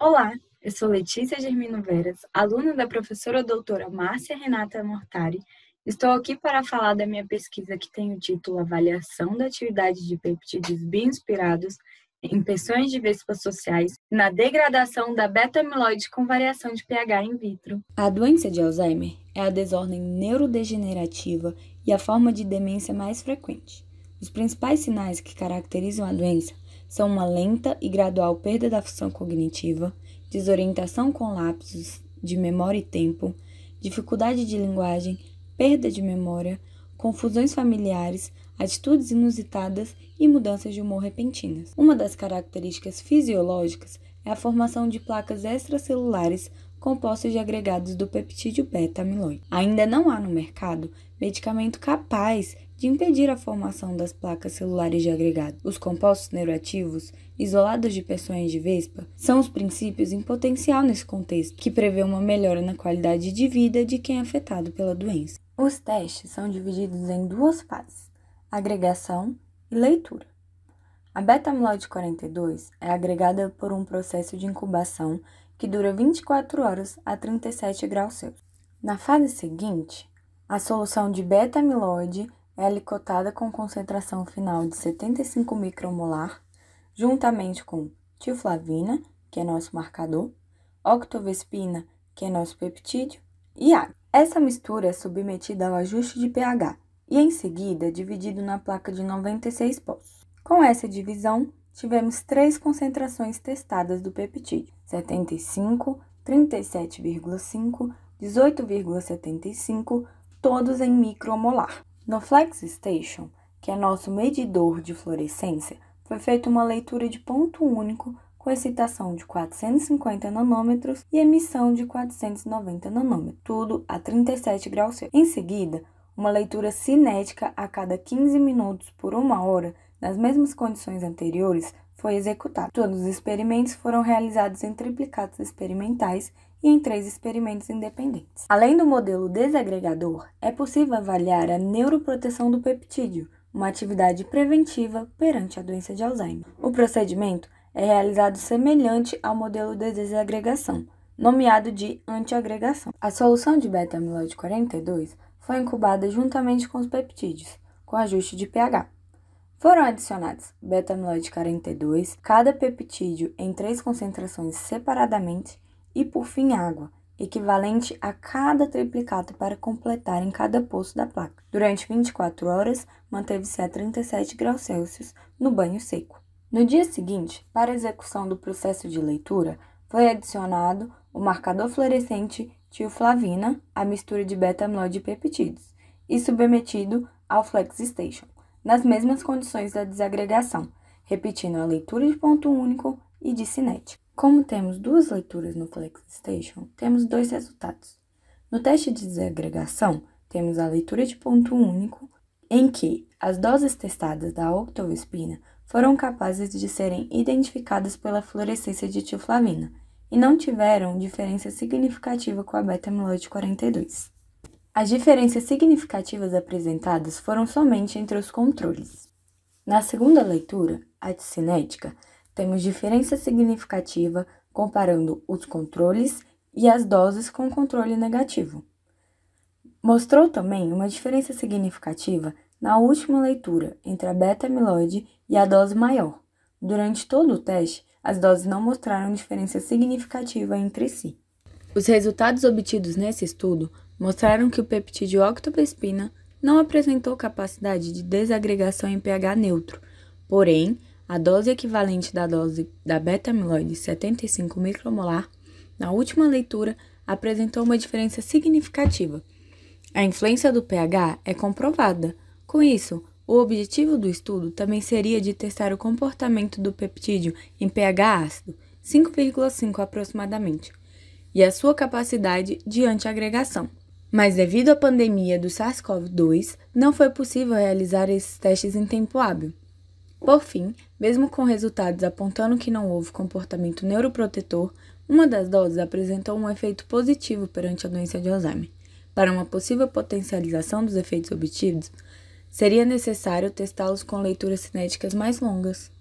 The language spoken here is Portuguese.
Olá, eu sou Letícia Germino Veras, aluna da professora doutora Márcia Renata Mortari. Estou aqui para falar da minha pesquisa que tem o título Avaliação da atividade de peptídeos bioinspirados em pessoas de vespas sociais na degradação da beta-amiloide com variação de pH in vitro. A doença de Alzheimer é a desordem neurodegenerativa e a forma de demência mais frequente. Os principais sinais que caracterizam a doença são uma lenta e gradual perda da função cognitiva, desorientação com lapsos de memória e tempo, dificuldade de linguagem, perda de memória, confusões familiares, atitudes inusitadas e mudanças de humor repentinas. Uma das características fisiológicas é a formação de placas extracelulares compostas de agregados do peptídeo beta-amiloide. Ainda não há no mercado medicamento capaz de impedir a formação das placas celulares de agregado. Os compostos neuroativos, isolados de peções de vespa, são os princípios em potencial nesse contexto, que prevê uma melhora na qualidade de vida de quem é afetado pela doença. Os testes são divididos em duas fases: agregação e leitura. A beta-amiloide 42 é agregada por um processo de incubação que dura 24 horas a 37 graus Celsius. Na fase seguinte, a solução de beta-amiloide é alicotada com concentração final de 75 micromolar, juntamente com tioflavina, que é nosso marcador, octovespina, que é nosso peptídeo, e água. Essa mistura é submetida ao ajuste de pH e em seguida é dividido na placa de 96 poços. Com essa divisão, tivemos três concentrações testadas do peptídeo: 75, 37,5, 18,75, todos em micromolar. No Flex Station, que é nosso medidor de fluorescência, foi feita uma leitura de ponto único com excitação de 450 nanômetros e emissão de 490 nanômetros, tudo a 37 graus Celsius. Em seguida, uma leitura cinética a cada 15 minutos por uma hora, nas mesmas condições anteriores, foi executada. Todos os experimentos foram realizados em triplicados experimentais e em três experimentos independentes. Além do modelo desagregador, é possível avaliar a neuroproteção do peptídeo, uma atividade preventiva perante a doença de Alzheimer. O procedimento é realizado semelhante ao modelo de desagregação, nomeado de antiagregação. A solução de beta-amiloide 42 foi incubada juntamente com os peptídeos, com ajuste de pH. Foram adicionados beta-amiloide 42, cada peptídeo em três concentrações separadamente e por fim água, equivalente a cada triplicado para completar em cada poço da placa. Durante 24 horas, manteve-se a 37 graus Celsius no banho seco. No dia seguinte, para execução do processo de leitura, foi adicionado o marcador fluorescente tioflavina, a mistura de beta-amiloide e peptídeos, e submetido ao Flex Station, nas mesmas condições da desagregação, repetindo a leitura de ponto único e de cinética. Como temos duas leituras no FlexStation, temos dois resultados. No teste de desagregação, temos a leitura de ponto único, em que as doses testadas da octovespina foram capazes de serem identificadas pela fluorescência de tilflavina e não tiveram diferença significativa com a beta-amiloide 42. As diferenças significativas apresentadas foram somente entre os controles. Na segunda leitura, a cinética, temos diferença significativa comparando os controles e as doses com o controle negativo. Mostrou também uma diferença significativa na última leitura entre a beta-amiloide e a dose maior. Durante todo o teste, as doses não mostraram diferença significativa entre si. Os resultados obtidos nesse estudo mostraram que o peptídeo octopespina não apresentou capacidade de desagregação em pH neutro, porém a dose equivalente da dose da beta-amiloide 75 micromolar, na última leitura apresentou uma diferença significativa. A influência do pH é comprovada. Com isso, o objetivo do estudo também seria de testar o comportamento do peptídeo em pH ácido, 5,5 aproximadamente, e a sua capacidade de antiagregação. Mas devido à pandemia do SARS-CoV-2, não foi possível realizar esses testes em tempo hábil. Por fim, mesmo com resultados apontando que não houve comportamento neuroprotetor, uma das doses apresentou um efeito positivo perante a doença de Alzheimer. Para uma possível potencialização dos efeitos obtidos, seria necessário testá-los com leituras cinéticas mais longas.